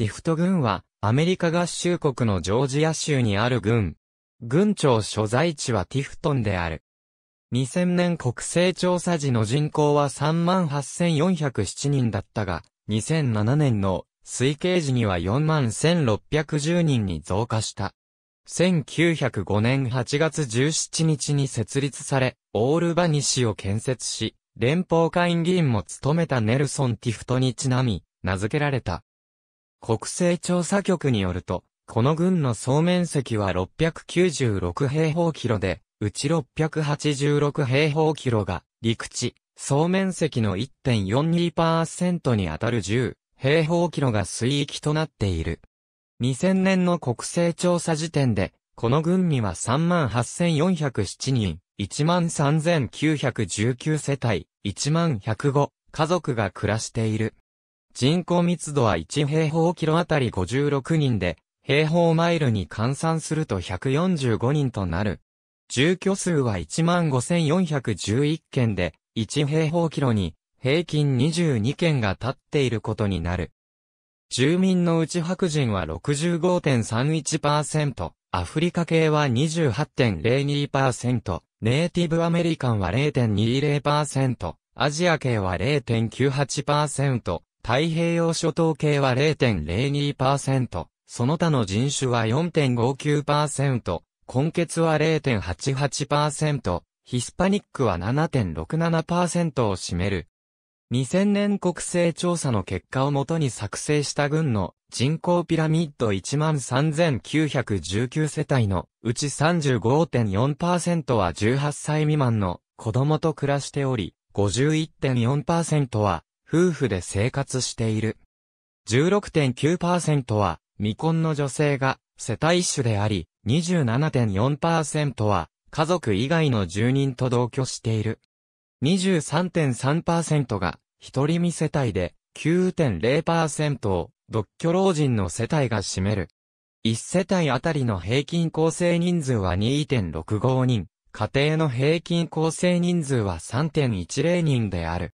ティフト軍は、アメリカ合衆国のジョージア州にある軍。軍庁所在地はティフトンである。2000年国勢調査時の人口は38,407人だったが、2007年の推計時には41,610人に増加した。1905年8月17日に設立され、オールバニ市を建設し、連邦会議員も務めたネルソン・ティフトにちなみ、名付けられた。国勢調査局によると、この軍の総面積は696平方キロで、うち686平方キロが陸地、総面積の1.42%にあたる10平方キロが水域となっている。2000年の国勢調査時点で、この軍には38,407人、13,919世帯、11,105家族が暮らしている。人口密度は1平方キロあたり56人で、平方マイルに換算すると145人となる。住居数は15,411件で、1平方キロに平均22件が建っていることになる。住民のうち白人は65.31%、アフリカ系は28.02%、ネイティブアメリカンは0.20%、アジア系は0.98%、太平洋諸島系は0.02%、その他の人種は4.59%、根血は0.88%、ヒスパニックは7.67%を占める。2000年国勢調査の結果をもとに作成した軍の人口ピラミッド13,919世帯のうち35.4%は18歳未満の子供と暮らしており、51.4%は夫婦で生活している。16.9%は未婚の女性が世帯主であり、27.4%は家族以外の住人と同居している。23.3%が一人見世帯で、9.0%を独居老人の世帯が占める。1世帯あたりの平均構成人数は2.65人、家庭の平均構成人数は3.10人である。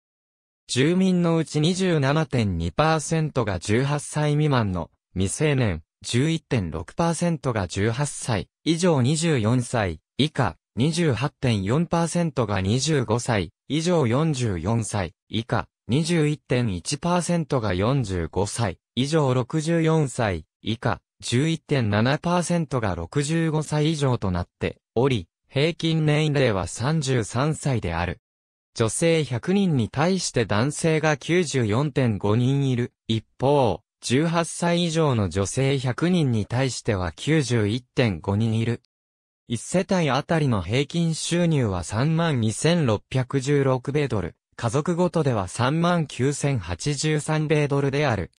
住民のうち27.2%が18歳未満の未成年、11.6%が18歳以上24歳以下、28.4%が25歳以上44歳以下、21.1%が45歳以上64歳以下、11.7%が65歳以上となっており、平均年齢は33歳である。女性100人に対して男性が94.5人いる。一方、18歳以上の女性100人に対しては91.5人いる。1世帯あたりの平均収入は32,616米ドル。家族ごとでは39,083米ドルである。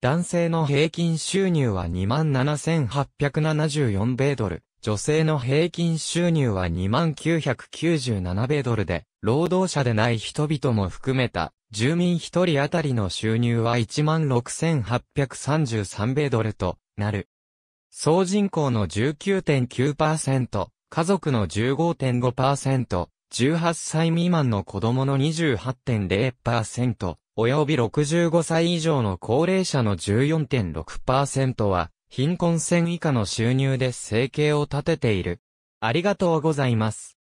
男性の平均収入は27,874米ドル。女性の平均収入は2997米ドルで、労働者でない人々も含めた、住民一人当たりの収入は16,833米ドルとなる。総人口の19.9%、家族の15.5%、18歳未満の子供の28.0%、よび65歳以上の高齢者の14.6%は、貧困線以下の収入で生計を立てている。ありがとうございます。